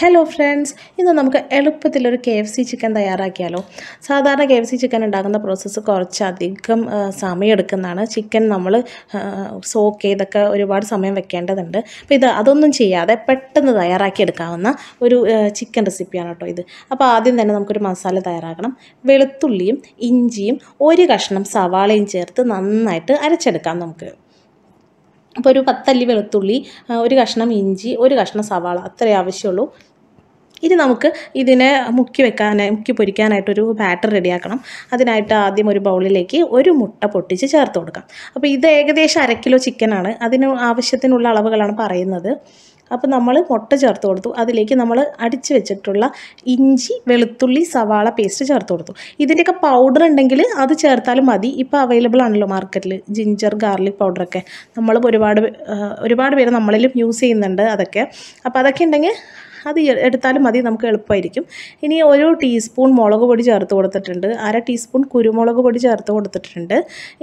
hello friends ഇന്ന് നമുക്ക് എളുപ്പത്തിൽ ഒരു കെ എഫ് സി ചിക്കൻ തയ്യാറാക്കിയാലോ സാധാരണ കെ എഫ് സി ചിക്കൻ ഉണ്ടാക്കുന്ന പ്രോസസ്സ് കുറച്ചധികം സമയമെടുക്കുന്നതാണ് ചിക്കൻ നമ്മൾ സോക്ക് ചെയ്തൊക്കെ ഒരുപാട് സമയം വെക്കേണ്ടതുണ്ട് അപ്പോൾ ഇത് അതൊന്നും ചെയ്യാതെ പെട്ടെന്ന് തയ്യാറാക്കിയെടുക്കാവുന്ന ഒരു ചിക്കൻ റെസിപ്പിയാണ് കേട്ടോ ഇത് അപ്പോൾ ആദ്യം തന്നെ നമുക്കൊരു മസാല തയ്യാറാക്കണം വെളുത്തുള്ളിയും ഇഞ്ചിയും ഒരു കഷ്ണം സവാളയും ചേർത്ത് നന്നായിട്ട് അരച്ചെടുക്കാം നമുക്ക് അപ്പോൾ ഒരു പത്തല്ലി വെളുത്തുള്ളി ഒരു കഷ്ണം ഇഞ്ചി ഒരു കഷ്ണം സവാള അത്രേ ആവശ്യമുള്ളൂ ഇനി നമുക്ക് ഇതിനെ മുക്കി വെക്കാൻ മുക്കി പൊരിക്കാനായിട്ടൊരു ബാറ്റർ റെഡിയാക്കണം അതിനായിട്ട് ആദ്യം ഒരു ബൗളിലേക്ക് ഒരു മുട്ട പൊട്ടിച്ച് ചേർത്ത് കൊടുക്കാം അപ്പോൾ ഇത് ഏകദേശം അരക്കിലോ കിലോ ചിക്കനാണ് അതിന് ആവശ്യത്തിനുള്ള അളവുകളാണ് പറയുന്നത് അപ്പോൾ നമ്മൾ മുട്ട ചേർത്ത് കൊടുത്തു അതിലേക്ക് നമ്മൾ അടിച്ചു വെച്ചിട്ടുള്ള ഇഞ്ചി വെളുത്തുള്ളി സവാള പേസ്റ്റ് ചേർത്ത് കൊടുത്തു ഇതിൻ്റെയൊക്കെ പൗഡർ ഉണ്ടെങ്കിൽ അത് ചേർത്താലും മതി ഇപ്പോൾ അവൈലബിൾ ആണല്ലോ മാർക്കറ്റിൽ ജിഞ്ചർ ഗാർലിക് പൗഡറൊക്കെ നമ്മൾ ഒരുപാട് ഒരുപാട് പേര് നമ്മളിലും യൂസ് ചെയ്യുന്നുണ്ട് അതൊക്കെ അപ്പോൾ അതൊക്കെ ഉണ്ടെങ്കിൽ അത് എടുത്താലും മതി നമുക്ക് എളുപ്പമായിരിക്കും ഇനി ഒരു ടീസ്പൂൺ മുളക് പൊടി ചേർത്ത് കൊടുത്തിട്ടുണ്ട് അര ടീസ്പൂൺ കുരുമുളക് പൊടി ചേർത്ത് കൊടുത്തിട്ടുണ്ട്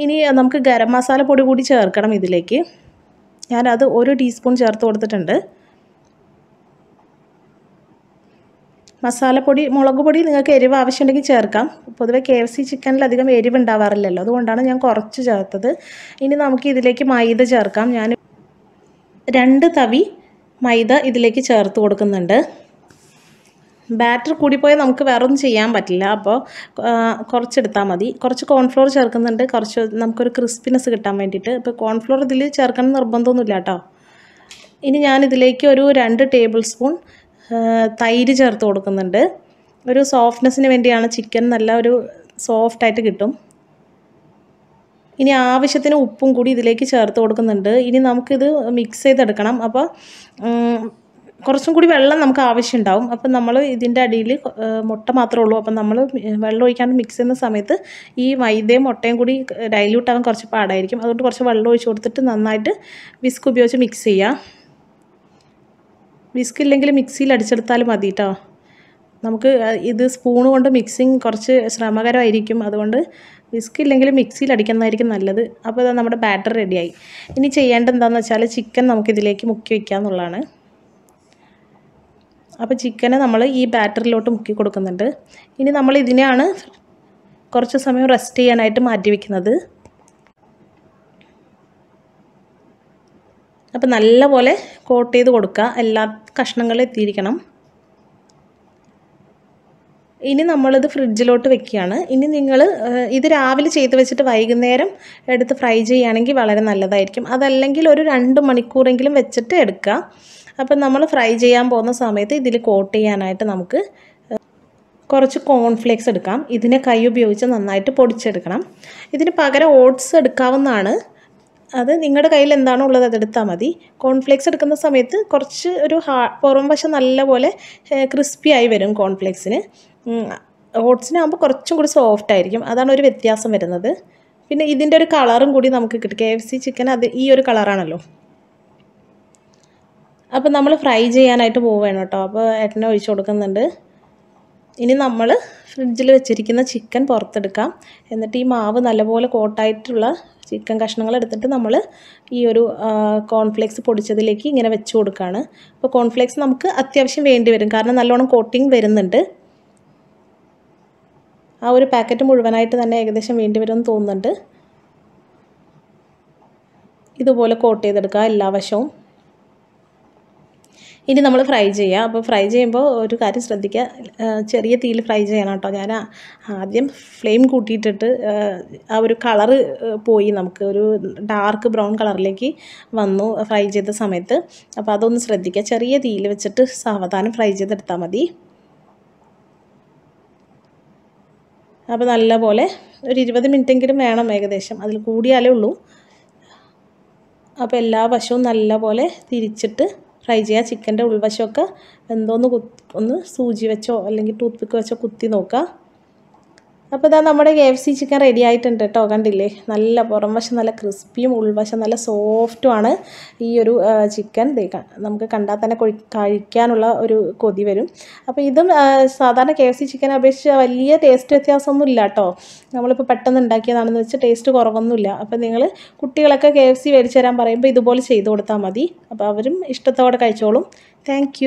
ഇനി നമുക്ക് ഗരം മസാല പൊടി കൂടി ചേർക്കണം ഇതിലേക്ക് ഞാനത് ഒരു ടീസ്പൂൺ ചേർത്ത് കൊടുത്തിട്ടുണ്ട് മസാലപ്പൊടി മുളക് പൊടി നിങ്ങൾക്ക് എരിവ് ആവശ്യമുണ്ടെങ്കിൽ ചേർക്കാം പൊതുവെ കെ എഫ് സി ചിക്കനിൽ അധികം എരിവ് ഉണ്ടാവാറില്ലല്ലോ അതുകൊണ്ടാണ് ഞാൻ കുറച്ച് ചേർത്തത് ഇനി നമുക്ക് ഇതിലേക്ക് മൈദ ചേർക്കാം ഞാൻ രണ്ട് തവി മൈദ ഇതിലേക്ക് ചേർത്ത് കൊടുക്കുന്നുണ്ട് ബാറ്റർ കൂടിപ്പോയാൽ നമുക്ക് വേറൊന്നും ചെയ്യാൻ പറ്റില്ല അപ്പോൾ കുറച്ചെടുത്താൽ മതി കുറച്ച് കോൺഫ്ലോർ ചേർക്കുന്നുണ്ട് കുറച്ച് നമുക്കൊരു ക്രിസ്പിനെസ് കിട്ടാൻ വേണ്ടിയിട്ട് ഇപ്പോൾ കോൺഫ്ലോർ ഇതിൽ ചേർക്കണം നിർബന്ധമൊന്നുമില്ല കേട്ടോ ഇനി ഞാനിതിലേക്ക് ഒരു രണ്ട് ടേബിൾ സ്പൂൺ തൈര് ചേർത്ത് കൊടുക്കുന്നുണ്ട് ഒരു സോഫ്റ്റ്നെസ്സിന് വേണ്ടിയാണ് ചിക്കൻ നല്ല ഒരു സോഫ്റ്റായിട്ട് കിട്ടും ഇനി ആവശ്യത്തിന് ഉപ്പും കൂടി ഇതിലേക്ക് ചേർത്ത് കൊടുക്കുന്നുണ്ട് ഇനി നമുക്കിത് മിക്സ് ചെയ്തെടുക്കണം അപ്പോൾ കുറച്ചും കൂടി വെള്ളം നമുക്ക് ആവശ്യമുണ്ടാവും അപ്പം നമ്മൾ ഇതിൻ്റെ അടിയിൽ മുട്ട മാത്രമേ ഉള്ളൂ അപ്പം നമ്മൾ വെള്ളം ഒഴിക്കാണ്ട് മിക്സ് ചെയ്യുന്ന സമയത്ത് ഈ മൈദയും മുട്ടയും കൂടി ഡൈല്യൂട്ട് ആകാൻ കുറച്ച് പാടായിരിക്കും അതുകൊണ്ട് കുറച്ച് വെള്ളം ഒഴിച്ചു കൊടുത്തിട്ട് നന്നായിട്ട് വിസ്ക് ഉപയോഗിച്ച് മിക്സ് ചെയ്യുക വിസ്ക് ഇല്ലെങ്കിൽ മിക്സിയിൽ അടിച്ചെടുത്താലും മതി കേട്ടോ നമുക്ക് ഇത് സ്പൂൺ കൊണ്ട് മിക്സിങ് കുറച്ച് ശ്രമകരമായിരിക്കും അതുകൊണ്ട് വിസ്ക് ഇല്ലെങ്കിൽ മിക്സിയിൽ അടിക്കുന്നതായിരിക്കും നല്ലത് അപ്പോൾ ഇത് നമ്മുടെ ബാറ്റർ റെഡിയായി ഇനി ചെയ്യേണ്ടത് എന്താണെന്ന് വെച്ചാൽ ചിക്കൻ നമുക്കിതിലേക്ക് മുക്കി വയ്ക്കാമെന്നുള്ളതാണ് അപ്പോൾ ചിക്കനെ നമ്മൾ ഈ ബാറ്ററിലോട്ട് മുക്കി കൊടുക്കുന്നുണ്ട് ഇനി നമ്മൾ ഇതിനെയാണ് കുറച്ച് സമയം റെസ്റ്റ് ചെയ്യാനായിട്ട് മാറ്റി വയ്ക്കുന്നത് അപ്പോൾ നല്ലപോലെ കോട്ട് ചെയ്ത് കൊടുക്കുക എല്ലാ കഷ്ണങ്ങളും എത്തിയിരിക്കണം ഇനി നമ്മളിത് ഫ്രിഡ്ജിലോട്ട് വെക്കുകയാണ് ഇനി നിങ്ങൾ ഇത് രാവിലെ ചെയ്ത് വെച്ചിട്ട് വൈകുന്നേരം എടുത്ത് ഫ്രൈ ചെയ്യുകയാണെങ്കിൽ വളരെ നല്ലതായിരിക്കും അതല്ലെങ്കിൽ ഒരു രണ്ട് മണിക്കൂറെങ്കിലും വെച്ചിട്ട് എടുക്കുക അപ്പം നമ്മൾ ഫ്രൈ ചെയ്യാൻ പോകുന്ന സമയത്ത് ഇതിൽ കോട്ട് ചെയ്യാനായിട്ട് നമുക്ക് കുറച്ച് കോൺഫ്ലേക്സ് എടുക്കാം ഇതിനെ കൈ ഉപയോഗിച്ച് നന്നായിട്ട് പൊടിച്ചെടുക്കണം ഇതിന് പകരം ഓട്സ് എടുക്കാവുന്നതാണ് അത് നിങ്ങളുടെ കയ്യിൽ എന്താണോ ഉള്ളത് അതെടുത്താൽ മതി കോൺഫ്ലേക്സ് എടുക്കുന്ന സമയത്ത് കുറച്ച് ഒരു ഹാ പുറം വശം നല്ലപോലെ ക്രിസ്പിയായി വരും കോൺഫ്ലേക്സിന് ഓട്സിനാകുമ്പോൾ കുറച്ചും കൂടി സോഫ്റ്റ് ആയിരിക്കും അതാണ് ഒരു വ്യത്യാസം വരുന്നത് പിന്നെ ഇതിൻ്റെ ഒരു കളറും കൂടി നമുക്ക് കിട്ടും കെ എഫ് സി ചിക്കൻ അത് ഈ ഒരു കളറാണല്ലോ അപ്പോൾ നമ്മൾ ഫ്രൈ ചെയ്യാനായിട്ട് പോവുകയാണ് കേട്ടോ അപ്പോൾ ഏട്ടനെ ഒഴിച്ചു കൊടുക്കുന്നുണ്ട് ഇനി നമ്മൾ ഫ്രിഡ്ജിൽ വെച്ചിരിക്കുന്ന ചിക്കൻ പുറത്തെടുക്കാം എന്നിട്ട് ഈ മാവ് നല്ലപോലെ കോട്ടായിട്ടുള്ള ചിക്കൻ കഷ്ണങ്ങൾ എടുത്തിട്ട് നമ്മൾ ഈ ഒരു കോൺഫ്ലേക്സ് പൊടിച്ചതിലേക്ക് ഇങ്ങനെ വെച്ച് കൊടുക്കുകയാണ് അപ്പോൾ കോൺഫ്ലേക്സ് നമുക്ക് അത്യാവശ്യം വേണ്ടി വരും കാരണം നല്ലോണം കോട്ടിങ് വരുന്നുണ്ട് ആ ഒരു പാക്കറ്റ് മുഴുവനായിട്ട് തന്നെ ഏകദേശം വേണ്ടി വരും തോന്നുന്നുണ്ട് ഇതുപോലെ കോട്ട് ചെയ്തെടുക്കുക എല്ലാ വശവും ഇനി നമ്മൾ ഫ്രൈ ചെയ്യുക അപ്പോൾ ഫ്രൈ ചെയ്യുമ്പോൾ ഒരു കാര്യം ശ്രദ്ധിക്കുക ചെറിയ തീയിൽ ഫ്രൈ ചെയ്യണം കേട്ടോ ഞാൻ ആദ്യം ഫ്ലെയിം കൂട്ടിയിട്ടിട്ട് ആ ഒരു കളറ് പോയി നമുക്ക് ഒരു ഡാർക്ക് ബ്രൗൺ കളറിലേക്ക് വന്നു ഫ്രൈ ചെയ്ത സമയത്ത് അപ്പോൾ അതൊന്ന് ശ്രദ്ധിക്കുക ചെറിയ തീയിൽ വെച്ചിട്ട് സാവധാനം ഫ്രൈ ചെയ്തെടുത്താൽ മതി അപ്പോൾ നല്ലപോലെ ഒരു ഇരുപത് മിനിറ്റെങ്കിലും വേണം ഏകദേശം അതിൽ കൂടിയാലേ ഉള്ളൂ അപ്പോൾ എല്ലാ വശവും നല്ലപോലെ തിരിച്ചിട്ട് ഫ്രൈ ചെയ്യുക ചിക്കൻ്റെ ഉൾവശമൊക്കെ എന്തോന്ന് കുത്തി ഒന്ന് സൂചി വെച്ചോ അല്ലെങ്കിൽ ടൂത്ത് പിക്ക് വെച്ചോ കുത്തി നോക്കുക അപ്പോൾ ഇതാ നമ്മുടെ K F C chicken ready ആയിട്ടുണ്ട് കേട്ടോ കണ്ടില്ലേ നല്ല പുറം വശം നല്ല ക്രിസ്പിയും ഉൾവശം നല്ല സോഫ്റ്റുമാണ് ഈ ഒരു ചിക്കൻ നമുക്ക് കണ്ടാൽ തന്നെ കഴിക്കാനുള്ള ഒരു കൊതി വരും അപ്പോൾ ഇതും സാധാരണ കെ എഫ് സി ചിക്കൻ അപേക്ഷിച്ച് വലിയ ടേസ്റ്റ് വ്യത്യാസമൊന്നും ഇല്ല കേട്ടോ നമ്മളിപ്പോൾ പെട്ടെന്ന് ഉണ്ടാക്കിയതാണെന്ന് വെച്ചാൽ ടേസ്റ്റ് കുറവൊന്നുമില്ല അപ്പോൾ നിങ്ങൾ കുട്ടികളൊക്കെ കെ എഫ് സി മേടിച്ചു തരാൻ പറയുമ്പോൾ ഇതുപോലെ ചെയ്ത് കൊടുത്താൽ മതി അപ്പോൾ അവരും ഇഷ്ടത്തോടെ കഴിച്ചോളും താങ്ക്